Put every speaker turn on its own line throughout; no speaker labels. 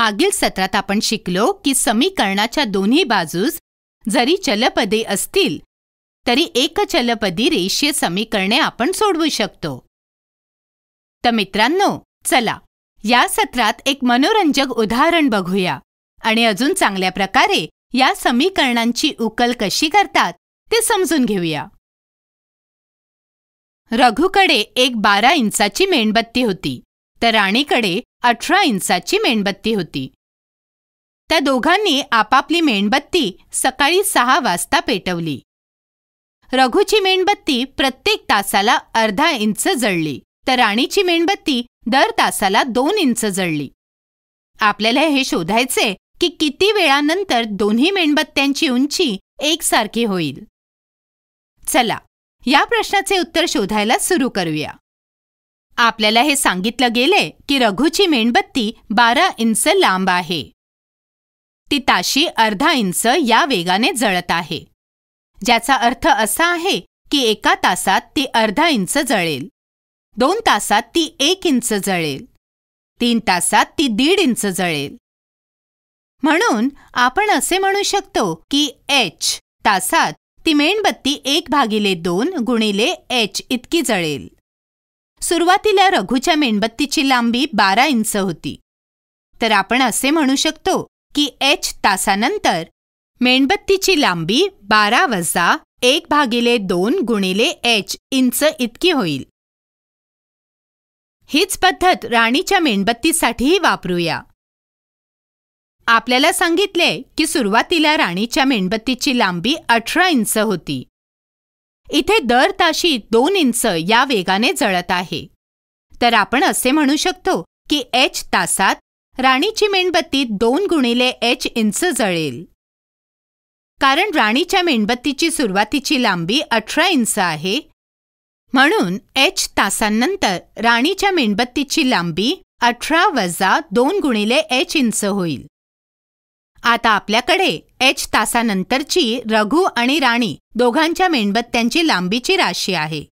मागील सत्रात आपण शिकलो की समीकरणाच्या दोन्ही बाजूस जरी चलपदे असतील तरी एक चलपदी रेषीय समीकरणे आपण सोडवू शकतो तर मित्रांनो चला या सत्रात एक मनोरंजक उदाहरण बघूया आणि अजून चांगल्या प्रकारे या समीकरणांची उकल कशी करतात ते समजून घेऊया रघुकडे एक बारा इंचाची मेणबत्ती होती तर राणीकडे अठरा इंचाची मेणबत्ती होती त्या दोघांनी आपापली मेणबत्ती सकाळी सहा वाजता पेटवली रघुची मेणबत्ती प्रत्येक तासाला अर्धा इंच जळली तर राणीची मेणबत्ती दर तासाला दोन इंच जळली आपल्याला हे शोधायचे की किती वेळानंतर दोन्ही मेणबत्त्यांची उंची एकसारखी होईल चला या प्रश्नाचे उत्तर शोधायला सुरू करूया आपल्याला हे सांगितलं गेले की रघुची मेणबत्ती बारा इंच लांब आहे ती ताशी अर्धा इंच या वेगाने जळत आहे ज्याचा अर्थ असा आहे की एका तासात ती अर्धा इंच जळेल दोन तासात ती एक इंच जळेल तीन तासात ती दीड इंच जळेल म्हणून आपण असे म्हणू शकतो की एच तासात ती मेणबत्ती एक भागिले दोन गुणिले एच इतकी जळेल सुरुवातीला रघुच्या मेणबत्तीची लांबी बारा इंच होती तर आपण असे म्हणू शकतो की एच तासानंतर मेणबत्तीची लांबी बारा वजा एक भागिले दोन गुणिले एच इंच इतकी होईल हीच पद्धत राणीच्या मेणबत्तीसाठीही वापरूया आपल्याला सांगितले की सुरुवातीला राणीच्या मेणबत्तीची लांबी अठरा इंच होती इथे दर ताशी दोन इंच या वेगाने जळत आहे तर आपण असे म्हणू शकतो की एच तासात राणीची मेणबत्ती दोन गुणिले एच इंच जळेल कारण राणीच्या मेणबत्तीची सुरुवातीची लांबी अठरा इंच आहे म्हणून एच तासांनंतर राणीच्या मेणबत्तीची लांबी अठरा वजा दोन गुणिले एच इंच होईल आता आपल्याकडे एच तासानंतरची रघु आणि राणी दोघांच्या मेणबत्त्यांची लांबीची राशी आहे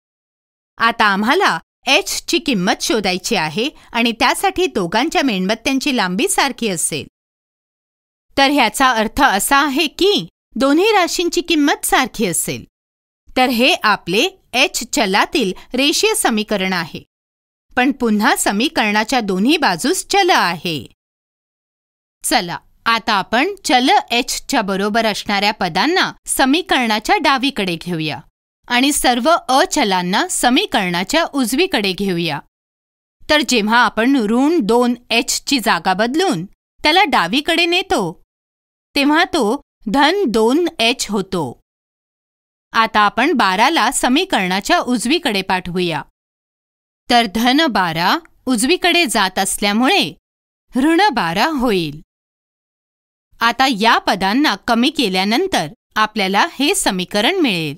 आता आम्हाला एच ची किंमत शोधायची आहे आणि त्यासाठी दोघांच्या मेणबत्त्यांची लांबी सारखी असेल तर ह्याचा अर्थ असा आहे की दोन्ही राशींची किंमत सारखी असेल तर हे आपले एच चलातील रेषीय समीकरण आहे पण पुन्हा समीकरणाच्या दोन्ही बाजूस चल आहे चला आता आपण चल एचच्या बरोबर असणाऱ्या पदांना समीकरणाच्या डावीकडे घेऊया आणि सर्व अचलांना समीकरणाच्या उजवीकडे घेऊया तर जेव्हा आपण ऋण दोन एचची जागा बदलून त्याला डावीकडे नेतो तेव्हा तो धन दोन एच होतो आता आपण बाराला समीकरणाच्या उजवीकडे पाठवूया तर धन बारा उजवीकडे जात असल्यामुळे ऋण बारा होईल आता या पदांना कमी केल्यानंतर आपल्याला हे समीकरण मिळेल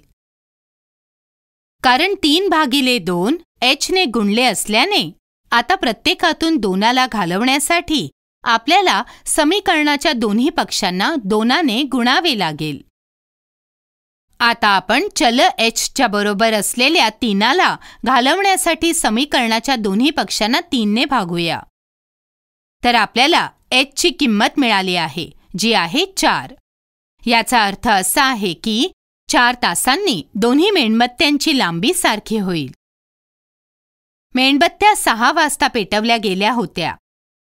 कारण तीन भागिले दोन एचने गुणले असल्याने आता प्रत्येकातून दोनाला घालवण्यासाठी आपल्याला समीकरणाच्या दोन्ही पक्षांना दोनाने गुणावे लागेल आता आपण चल एचच्या बरोबर असलेल्या तीनाला घालवण्यासाठी समीकरणाच्या दोन्ही पक्षांना तीनने भागूया तर आपल्याला ची किंमत मिळाली आहे जी आहे चार याचा अर्थ असा आहे की चार तासांनी दोन्ही मेणबत्त्यांची लांबी सारखी होईल मेणबत्त्या सहा वाजता पेटवल्या गेल्या होत्या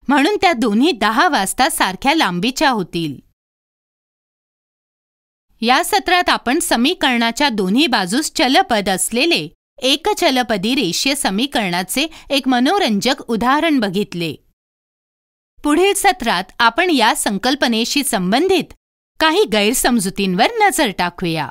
म्हणून त्या दोन्ही दहा वाजता सारख्या लांबीच्या होतील या सत्रात आपण समीकरणाच्या दोन्ही बाजूस चलपद असलेले एकचलपदी रेषीय समीकरणाचे एक मनोरंजक उदाहरण बघितले पुढील सत्रात आपण या संकल्पनेशी संबंधित काही गैरसमजुतींवर नजर टाकूया